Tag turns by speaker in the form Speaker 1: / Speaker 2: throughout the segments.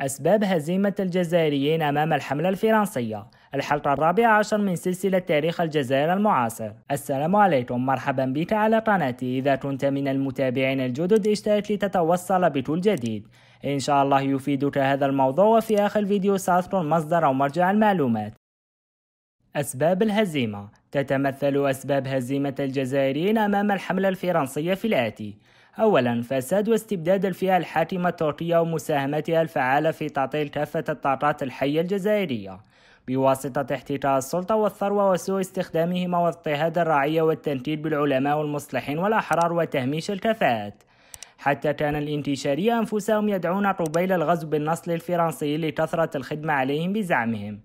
Speaker 1: أسباب هزيمة الجزائريين أمام الحملة الفرنسية الحلقة الرابعة عشر من سلسلة تاريخ الجزائر المعاصر السلام عليكم مرحبا بك على قناتي إذا كنت من المتابعين الجدد اشترك لتتوصل بكل جديد إن شاء الله يفيدك هذا الموضوع وفي آخر الفيديو سأذكر مصدر أو مرجع المعلومات أسباب الهزيمة تتمثل أسباب هزيمة الجزائريين أمام الحملة الفرنسية في الآتي أولا فساد واستبداد الفئة الحاكمة التركية ومساهمتها الفعالة في تعطيل كافة الطاقات الحية الجزائرية بواسطة احتكار السلطة والثروة وسوء استخدامهما واضطهاد الرعية والتنكيل بالعلماء والمصلحين والأحرار وتهميش الكفاءات حتى كان الانتشارية أنفسهم يدعون قبيل الغزو بالنصل الفرنسي لكثرة الخدمة عليهم بزعمهم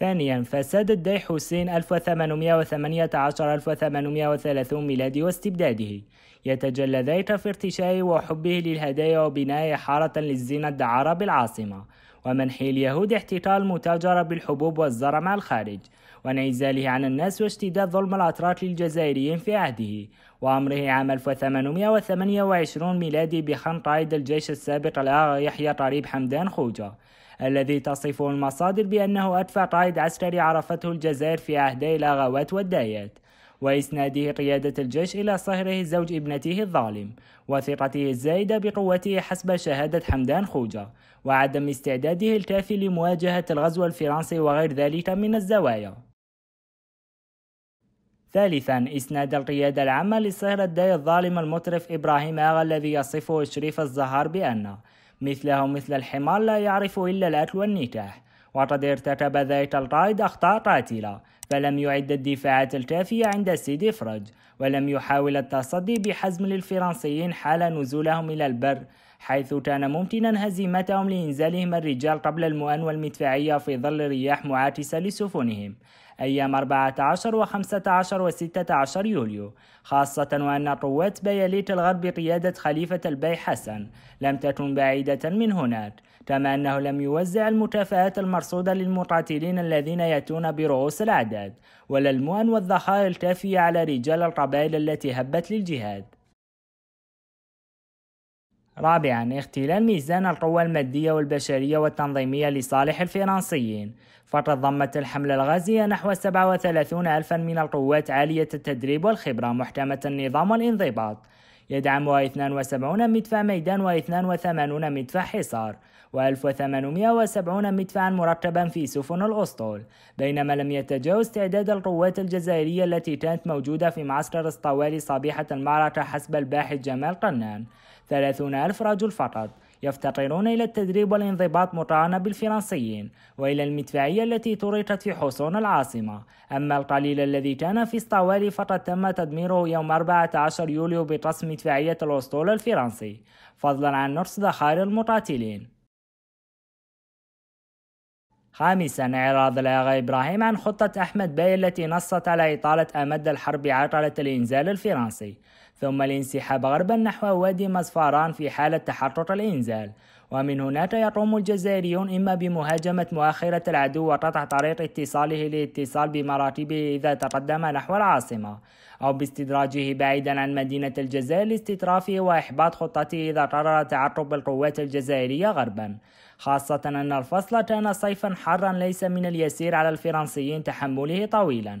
Speaker 1: ثانيا فساد الدي حسين 1818 1830 ميلادي واستبداده يتجلى ذلك في ارتشائه وحبه للهدايا وبناء حارة للزينة الدعارة بالعاصمة ومنح اليهود احتقال المتاجرة بالحبوب والزرع مع الخارج وانعزاله عن الناس واشتداد ظلم الأتراك للجزائريين في عهده وأمره عام 1828 ميلادي بخنق عيد الجيش السابق الآغا يحيى طريب حمدان خوجة الذي تصفه المصادر بأنه أدفع قائد عسكري عرفته الجزائر في عهدي لاغوات والدايات وإسناده قيادة الجيش إلى صهره زوج ابنته الظالم وثقته الزائدة بقوته حسب شهادة حمدان خوجة وعدم استعداده الكافي لمواجهة الغزو الفرنسي وغير ذلك من الزوايا ثالثا إسناد القيادة العامة لصهر الداي الظالم المطرف إبراهيم آغا الذي يصفه شريف الزهار بأن مثله مثل الحمار لا يعرف إلا الأكل والنكاح وقد ارتكب ذلك القائد أخطاء قاتلة فلم يعد الدفاعات الكافية عند السيد فرج ولم يحاول التصدي بحزم للفرنسيين حال نزولهم إلى البر حيث كان ممكنا هزيمتهم لإنزالهم الرجال قبل المؤن والمدفعية في ظل رياح معاكسة لسفنهم أيام 14 و 15 و 16 يوليو خاصة وأن قوات بياليت الغرب قيادة خليفة البي حسن لم تكن بعيدة من هناك كما أنه لم يوزع المكافآت المرصودة للمقاتلين الذين يأتون برؤوس الأعداد ولا المؤن والذخائر الكافية على رجال القبائل التي هبت للجهاد رابعا اختلال ميزان القوى المادية والبشرية والتنظيمية لصالح الفرنسيين فقد ضمت الحملة الغازية نحو 37 ألفا من القوات عالية التدريب والخبرة محكمة النظام والانضباط يدعمها 72 مدفع ميدان و 82 مدفع حصار و 1870 مدفعا مرتبا في سفن الأسطول بينما لم يتجاوز تعداد القوات الجزائرية التي كانت موجودة في معسكر اسطوالي صبيحة المعركة حسب الباحث جمال قنان 30 ألف رجل فقط يفتقرون إلى التدريب والانضباط مقارنة بالفرنسيين وإلى المدفعية التي طرقت في حصون العاصمة أما القليل الذي كان في استوالي فقد تم تدميره يوم 14 يوليو بقصف مدفعية الأسطول الفرنسي فضلا عن نقص ذخائر المقاتلين خامسا إعراض الآغا إبراهيم عن خطة أحمد باي التي نصت على إطالة أمد الحرب عطلة الإنزال الفرنسي ثم الانسحاب غربا نحو وادي مزفاران في حالة تحرر الإنزال ومن هناك يقوم الجزائريون إما بمهاجمة مؤخرة العدو وقطع طريق اتصاله للاتصال بمراكبه إذا تقدم نحو العاصمة أو باستدراجه بعيدا عن مدينة الجزائر لاستطرافه وإحباط خطته إذا قرر تعقب القوات الجزائرية غربا خاصة أن الفصل كان صيفا حارا ليس من اليسير على الفرنسيين تحمله طويلا